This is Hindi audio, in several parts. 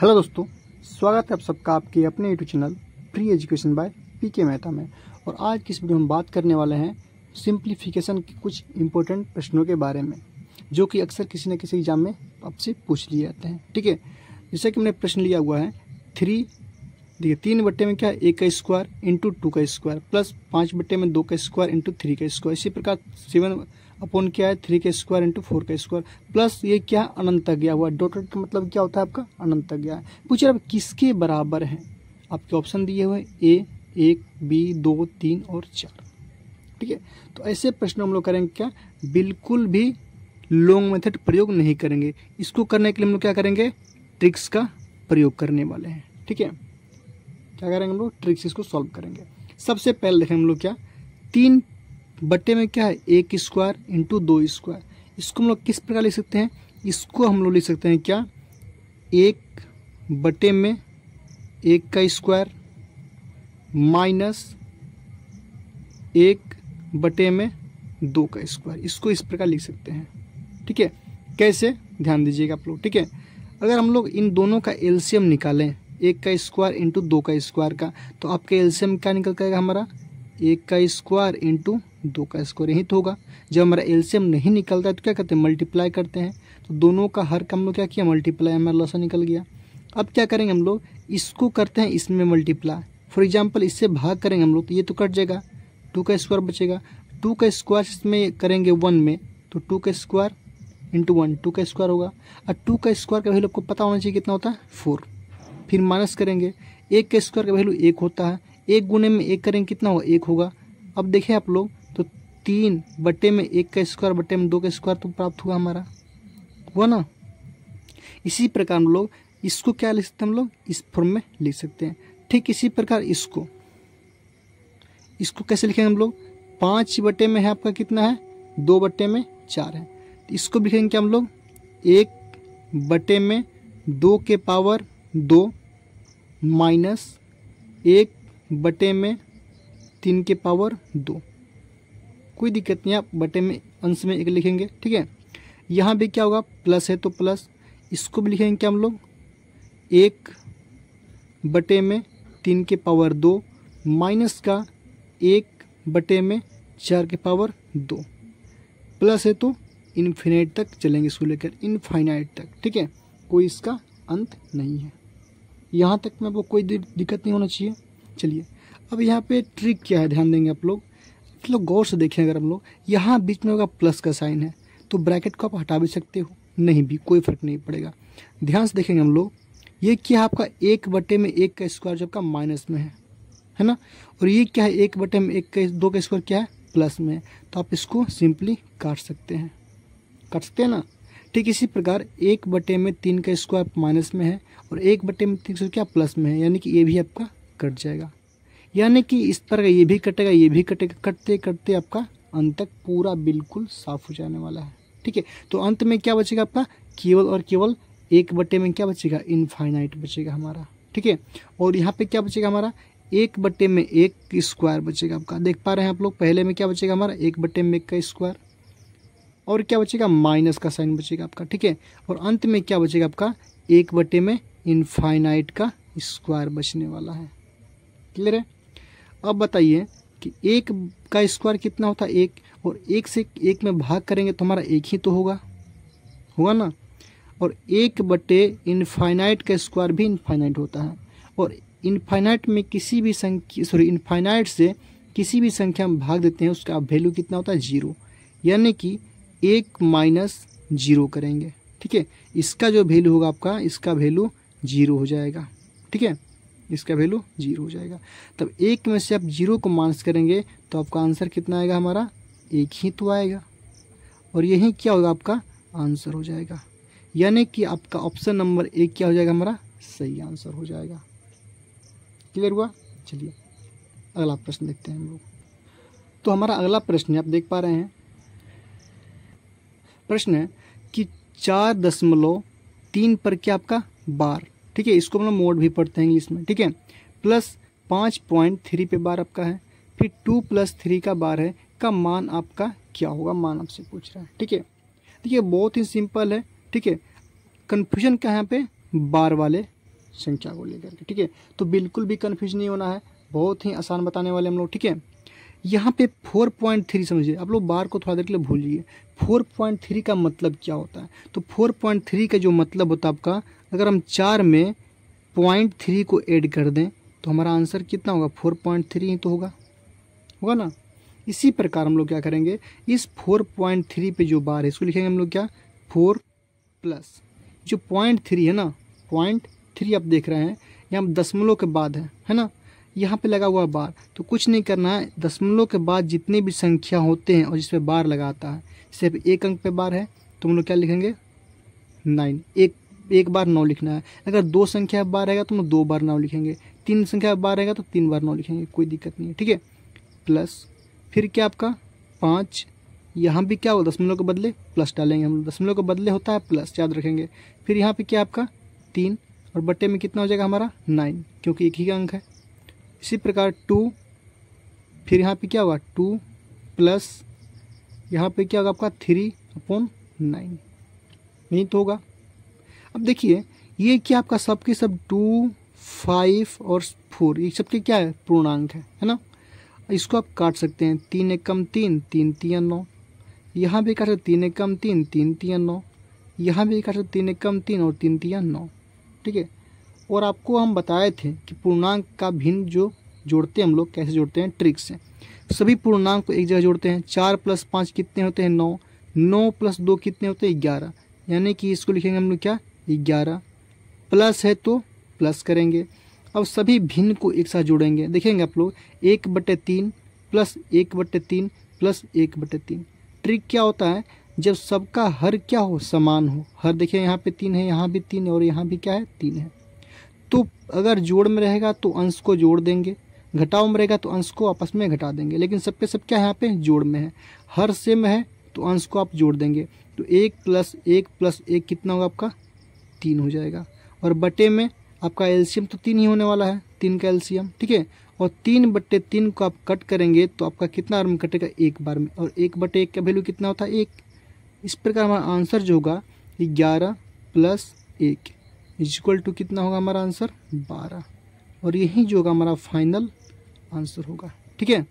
हेलो दोस्तों स्वागत है आप सबका आपके अपने YouTube channel free education by P K Mehta में और आज किस वीडियो में बात करने वाले हैं सिंप्लीफिकेशन के कुछ इंपॉर्टेंट प्रश्नों के बारे में जो कि अक्सर किसी न किसी एग्जाम में आपसे पूछ लिए जाते हैं ठीक है जैसे कि हमने प्रश्न लिया हुआ है थ्री देखिए तीन बट्टे में क्या एक का स्क्वायर इंटू टू का स्क्वायर प्लस पाँच बट्टे में दो का स्क्वायर इंटू थ्री का स्क्वायर इसी प्रकार सेवन अपॉन क्या है थ्री का स्क्वायर इंटू फोर का स्क्वायर प्लस ये क्या अनंत तक गया हुआ डॉटेड का मतलब क्या होता है आपका अनंत तक गया है पूछिए अब किसके बराबर है आपके ऑप्शन दिए हुए ए एक बी दो तीन और चार ठीक है तो ऐसे प्रश्न हम लोग करेंगे क्या बिल्कुल भी लॉन्ग मेथड प्रयोग नहीं करेंगे इसको करने के लिए हम लोग क्या करेंगे ट्रिक्स का प्रयोग करने वाले हैं ठीक है क्या करेंगे हम लोग ट्रिक्स इसको सॉल्व करेंगे सबसे पहले देखें हम लोग क्या तीन बट्टे में क्या है एक स्क्वायर इंटू दो स्क्वायर इसको हम लोग किस प्रकार लिख सकते हैं इसको हम लोग लिख सकते हैं क्या एक बटे में एक का स्क्वायर माइनस एक बटे में दो का स्क्वायर इसको इस प्रकार लिख सकते हैं ठीक है कैसे ध्यान दीजिएगा आप लोग ठीक है अगर हम लोग इन दोनों का एल्शियम निकालें एक का स्क्वायर इंटू दो का स्क्वायर का तो आपका एल्शियम क्या निकल करेगा हमारा एक का स्क्वायर इंटू दो का स्क्वायर यही तो होगा जब हमारा एलसीएम नहीं निकलता है तो क्या करते हैं मल्टीप्लाई करते हैं तो दोनों का हर का हम लोग क्या किया मल्टीप्लाई हमारा लसा निकल गया अब क्या करेंगे हम लोग इसको करते हैं इसमें मल्टीप्लाई फॉर एग्जाम्पल इससे भाग करेंगे हम लोग तो ये तो कट जाएगा टू का स्क्वायर बचेगा टू का स्क्वायर इसमें करेंगे वन में तो टू का स्क्वायर इंटू वन टू का स्क्वायर होगा और टू का स्क्वायर का वैल्यू आपको पता होना चाहिए कितना होता है फोर फिर माइनस करेंगे एक का स्क्वायर का वैल्यू एक होता है एक गुने में एक करेंगे कितना होगा एक होगा अब देखें आप लोग तीन बटे में एक का स्क्वायर बटे में दो का स्क्वायर तो प्राप्त हुआ हमारा हुआ ना इसी प्रकार हम लोग इसको क्या लिख सकते हैं हम लोग इस फॉर्म में लिख सकते हैं ठीक इसी प्रकार इसको इसको कैसे लिखेंगे हम लोग पाँच बटे में है आपका कितना है दो बटे में चार है तो इसको लिखेंगे क्या हम लोग एक बटे में दो के पावर दो माइनस एक बटे में तीन के पावर दो कोई दिक्कत नहीं आप बटे में अंश में एक लिखेंगे ठीक है यहाँ भी क्या होगा प्लस है तो प्लस इसको भी लिखेंगे क्या हम लोग एक बटे में तीन के पावर दो माइनस का एक बटे में चार के पावर दो प्लस है तो इन्फिनाइट तक चलेंगे इसको लेकर इनफाइनाइट तक ठीक है कोई इसका अंत नहीं है यहाँ तक में आपको कोई दिक्कत नहीं होना चाहिए चलिए अब यहाँ पे ट्रिक क्या है ध्यान देंगे आप लोग मतलब गौर से देखें अगर हम लोग यहाँ बीच में होगा प्लस का साइन है तो ब्रैकेट को आप हटा भी सकते हो नहीं भी कोई फर्क नहीं पड़ेगा ध्यान से देखेंगे हम लोग ये क्या है आपका एक बटे में एक का स्क्वायर जब का माइनस में है है ना और ये क्या है एक बटे में एक का दो का स्क्वायर क्या है प्लस में है तो आप इसको सिंपली काट सकते हैं काट सकते हैं ना ठीक इसी प्रकार एक बटे में तीन का स्क्वायर माइनस में है और एक बटे में तीन का क्या प्लस में है यानी कि ये भी आपका कट जाएगा यानी कि इस तरह का ये भी कटेगा ये भी कटेगा कटते कटते आपका अंत तक पूरा बिल्कुल साफ हो जाने वाला है ठीक है तो अंत में क्या बचेगा आपका केवल और केवल एक बट्टे में क्या बचेगा इनफाइनाइट बचेगा हमारा ठीक है और यहाँ पे क्या बचेगा हमारा एक बट्टे में एक स्क्वायर बचेगा आपका देख पा रहे हैं आप लोग पहले में क्या बचेगा हमारा एक बट्टे में एक का स्क्वायर और क्या बचेगा माइनस का साइन बचेगा आपका ठीक है और अंत में क्या बचेगा आपका एक बट्टे में इनफाइनाइट का स्क्वायर बचने वाला है क्लियर है अब बताइए कि एक का स्क्वायर कितना होता है एक और एक से एक में भाग करेंगे तो हमारा एक ही तो होगा हुआ ना और एक बटे इनफाइनाइट का स्क्वायर भी इनफाइनाइट होता है और इनफाइनाइट में किसी भी संख्या सॉरी इनफाइनाइट से किसी भी संख्या में भाग देते हैं उसका वैल्यू कितना होता है जीरो यानी कि एक माइनस जीरो करेंगे ठीक है इसका जो वैल्यू होगा आपका इसका वैल्यू जीरो हो जाएगा ठीक है इसका वैल्यू जीरो हो जाएगा तब एक में से आप जीरो को मानस करेंगे तो आपका आंसर कितना आएगा हमारा एक ही तो आएगा और यही क्या होगा आपका आंसर हो जाएगा यानी कि आपका ऑप्शन नंबर एक क्या हो जाएगा हमारा सही आंसर हो जाएगा क्लियर हुआ चलिए अगला प्रश्न देखते हैं हम लोग तो हमारा अगला प्रश्न आप देख पा रहे हैं प्रश्न है कि चार दशमलव तीन पर क्या आपका बार ठीक है इसको हम लोग मोड भी पढ़ते हैं इंग्लिश में ठीक है प्लस पाँच पॉइंट थ्री पे बार आपका है फिर टू प्लस थ्री का बार है का मान आपका क्या होगा मान आपसे पूछ रहा है ठीक है देखिए बहुत ही सिंपल है ठीक है कन्फ्यूजन कहाँ पे बार वाले संख्या को लेकर के ठीक है तो बिल्कुल भी कन्फ्यूज नहीं होना है बहुत ही आसान बताने वाले हम लोग ठीक है यहाँ पे फोर पॉइंट थ्री समझिए आप लोग बार को थोड़ा देर के लिए भूलिए फोर पॉइंट थ्री का मतलब क्या होता है तो फोर पॉइंट थ्री का जो मतलब होता है आपका अगर हम चार में पॉइंट थ्री को ऐड कर दें तो हमारा आंसर कितना होगा फोर पॉइंट थ्री ही तो होगा होगा ना इसी प्रकार हम लोग क्या करेंगे इस फोर पॉइंट थ्री पे जो बार है इसको लिखेंगे हम लोग क्या फोर प्लस जो पॉइंट थ्री है ना पॉइंट थ्री आप देख रहे हैं यहाँ दशमलव के बाद है है ना यहाँ पे लगा हुआ बार तो कुछ नहीं करना है दशमलव के बाद जितने भी संख्या होते हैं और जिस पर बार लगाता है सिर्फ एक अंक पे बार है तो हम लोग क्या लिखेंगे नाइन एक एक बार नौ लिखना है अगर दो संख्या बार रहेगा तो हम दो बार नौ लिखेंगे तीन संख्या बार रहेगा तो तीन बार नौ लिखेंगे कोई दिक्कत नहीं है ठीक है प्लस फिर क्या आपका पाँच यहाँ भी क्या हो दसमलव के बदले प्लस डालेंगे हम दसमलव के बदले होता है प्लस याद रखेंगे फिर यहाँ पे क्या आपका तीन और बट्टे में कितना हो जाएगा हमारा नाइन क्योंकि एक ही अंक है इसी प्रकार टू फिर यहाँ पे क्या होगा टू प्लस यहाँ पे क्या होगा आपका थ्री अपॉन नाइन नहीं तो होगा अब देखिए ये क्या आपका सब के सब टू फाइव और फोर ये सबके क्या है पूर्णांक है है ना इसको आप काट सकते हैं तीन एकम तीन तीन तीन नौ यहाँ भी काट सकते तीन एकम तीन तीन तीन नौ यहाँ भी काट सकते तीन एकम तीन और तीन तीन नौ ठीक है और आपको हम बताए थे कि पूर्णांक का भिन्न जो जोड़ते हैं हम लोग कैसे जोड़ते हैं ट्रिक से सभी पूर्णांक को एक जगह जोड़ते हैं चार प्लस पाँच कितने होते हैं नौ नौ प्लस दो कितने होते हैं ग्यारह यानी कि इसको लिखेंगे हम लोग क्या ग्यारह प्लस है तो प्लस करेंगे अब सभी भिन्न को एक साथ जोड़ेंगे देखेंगे आप लोग एक बटे तीन प्लस एक बटे तीन प्लस एक बटे तीन ट्रिक क्या होता है जब सबका हर क्या हो समान हो हर देखिए यहाँ पे तीन है यहाँ भी तीन है और यहाँ भी क्या है तीन है तो अगर जोड़ में रहेगा तो अंश को जोड़ देंगे घटाव में रहेगा तो अंश को आपस में घटा देंगे लेकिन सब सब क्या यहाँ पे जोड़ में है हर सेम है तो अंश को आप जोड़ देंगे तो एक प्लस एक प्लस एक कितना होगा आपका तीन हो जाएगा और बटे में आपका एल्शियम तो तीन ही होने वाला है तीन का एल्शियम ठीक है और तीन बट्टे तीन को आप कट करेंगे तो आपका कितना बार में कटेगा एक बार में और एक बटे एक का वैल्यू कितना होता है एक इस प्रकार हमारा आंसर जो होगा ग्यारह प्लस एक इज इक्वल टू कितना होगा हमारा आंसर बारह और यही जो होगा हमारा फाइनल आंसर होगा ठीक है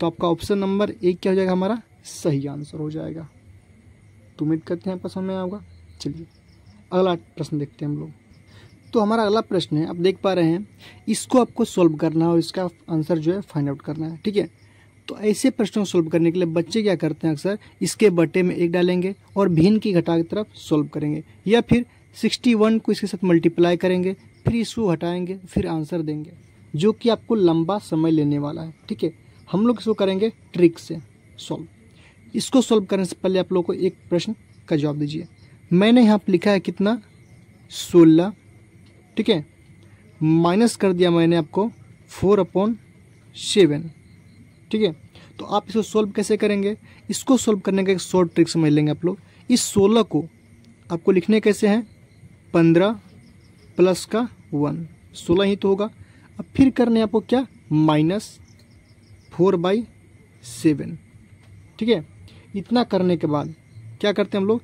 तो आपका ऑप्शन नंबर एक क्या हो जाएगा हमारा सही आंसर हो जाएगा तो उम्मीद करते हैं आपका समय आएगा चलिए अगला प्रश्न देखते हैं हम लोग तो हमारा अगला प्रश्न है आप देख पा रहे हैं इसको आपको सॉल्व करना है और इसका आंसर जो है फाइंड आउट करना है ठीक है तो ऐसे प्रश्नों को सोल्व करने के लिए बच्चे क्या करते हैं अक्सर इसके बटे में एक डालेंगे और भिन्न की घटा की तरफ सोल्व करेंगे या फिर 61 को इसके साथ मल्टीप्लाई करेंगे फिर इसको हटाएंगे फिर आंसर देंगे जो कि आपको लंबा समय लेने वाला है ठीक है हम लोग इसको करेंगे ट्रिक से सॉल्व इसको सॉल्व करने से पहले आप लोग को एक प्रश्न का जवाब दीजिए मैंने यहाँ पर लिखा है कितना सोलह ठीक है माइनस कर दिया मैंने आपको फोर अपॉन सेवन ठीक है तो आप इसको सोल्व कैसे करेंगे इसको सोल्व करने का एक शॉर्ट ट्रिक समझ लेंगे आप लोग इस सोलह को आपको लिखने कैसे हैं पंद्रह प्लस का वन सोलह ही तो होगा अब फिर करने आपको क्या माइनस फोर बाई सेवन ठीक है इतना करने के बाद क्या करते हैं हम लोग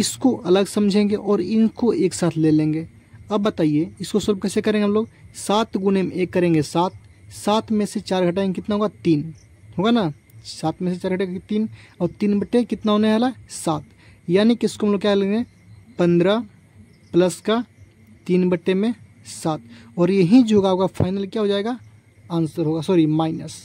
इसको अलग समझेंगे और इनको एक साथ ले लेंगे अब बताइए इसको सोल्व कैसे करेंगे हम लोग सात गुने में एक करेंगे सात सात में से चार घटाएंगे कितना होगा तीन होगा ना सात में से चार घटाएंगे तीन और तीन बटे कितना होने वाला सात यानी कि इसको हम लोग क्या लेंगे पंद्रह प्लस का तीन बटे में सात और यही जो होगा होगा फाइनल क्या हो जाएगा आंसर होगा सॉरी माइनस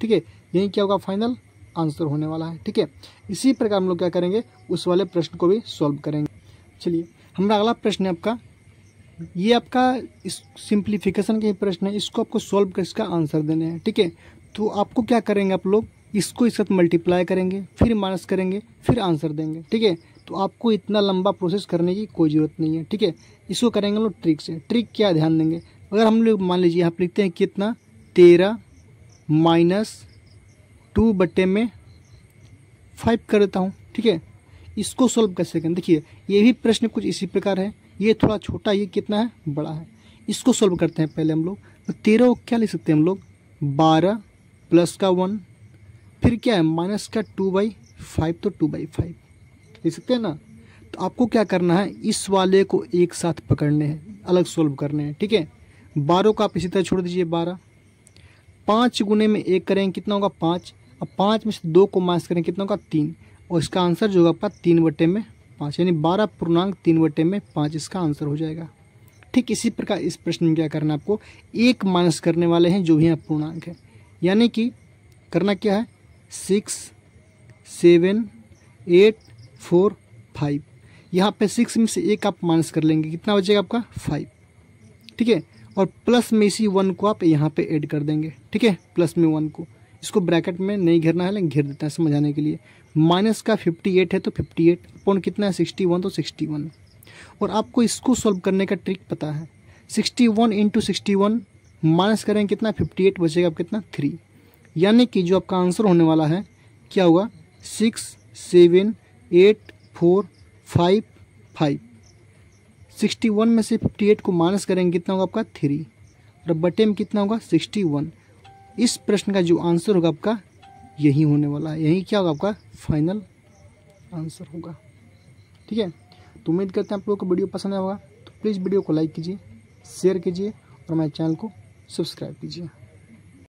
ठीक है यही क्या होगा फाइनल आंसर होने वाला है ठीक है इसी प्रकार हम लोग क्या करेंगे उस वाले प्रश्न को भी सॉल्व करेंगे चलिए हमारा अगला प्रश्न है आपका ये आपका इस सिंप्लीफिकेशन ही प्रश्न है इसको आपको सॉल्व कर इसका आंसर देने हैं ठीक है तो आपको क्या करेंगे आप लोग इसको इसके साथ मल्टीप्लाई करेंगे फिर माइनस करेंगे फिर आंसर देंगे ठीक है तो आपको इतना लंबा प्रोसेस करने की कोई ज़रूरत नहीं है ठीक है इसको करेंगे लोग ट्रिक से ट्रिक क्या ध्यान देंगे अगर हम लोग मान लीजिए आप लिखते हैं कितना तेरह माइनस टू बटे में फाइव कर देता हूँ ठीक है इसको सॉल्व कैसे करें देखिए ये भी प्रश्न कुछ इसी प्रकार है ये थोड़ा छोटा ये कितना है बड़ा है इसको सॉल्व करते हैं पहले हम लोग तो तेरह क्या लिख सकते हैं हम लोग बारह प्लस का वन फिर क्या है माइनस का टू बाई फाइव तो टू बाई फाइव लिख सकते हैं ना तो आपको क्या करना है इस वाले को एक साथ पकड़ने हैं अलग सॉल्व करने हैं ठीक है बारह को आप इसी तरह छोड़ दीजिए बारह पाँच गुने में एक करेंगे कितना होगा पाँच अब पाँच में से दो को माइनस करें कितना होगा तीन और इसका आंसर जो होगा आपका तीन बटे में पाँच यानी बारह पूर्णांक तीन बटे में पाँच इसका आंसर हो जाएगा ठीक इसी प्रकार इस प्रश्न में क्या करना है आपको एक माइनस करने वाले हैं जो भी यहाँ पूर्णांक है यानी कि करना क्या है six seven eight four five यहाँ पे सिक्स में से एक आप माइनस कर लेंगे कितना बचेगा आपका फाइव ठीक है और प्लस में इसी वन को आप यहाँ पे ऐड कर देंगे ठीक है प्लस में वन को इसको ब्रैकेट में नहीं घिरना है लेकिन घिर देते हैं समझाने के लिए माइनस का 58 है तो 58 एट अपॉन कितना है 61 तो 61 और आपको इसको सॉल्व करने का ट्रिक पता है 61 वन इंटू सिक्सटी माइनस करेंगे कितना 58 बचेगा आप कितना थ्री यानी कि जो आपका आंसर होने वाला है क्या होगा six seven eight four five five sixty one में से फिफ्टी एट को माइनस करेंगे कितना होगा आपका थ्री और बटे में कितना होगा सिक्सटी वन इस प्रश्न का जो आंसर होगा आपका यही होने वाला है यही क्या होगा आपका फाइनल आंसर होगा ठीक है तो उम्मीद करते हैं आप लोगों को वीडियो पसंद आएगा तो प्लीज़ वीडियो को लाइक कीजिए शेयर कीजिए और हमारे चैनल को सब्सक्राइब कीजिए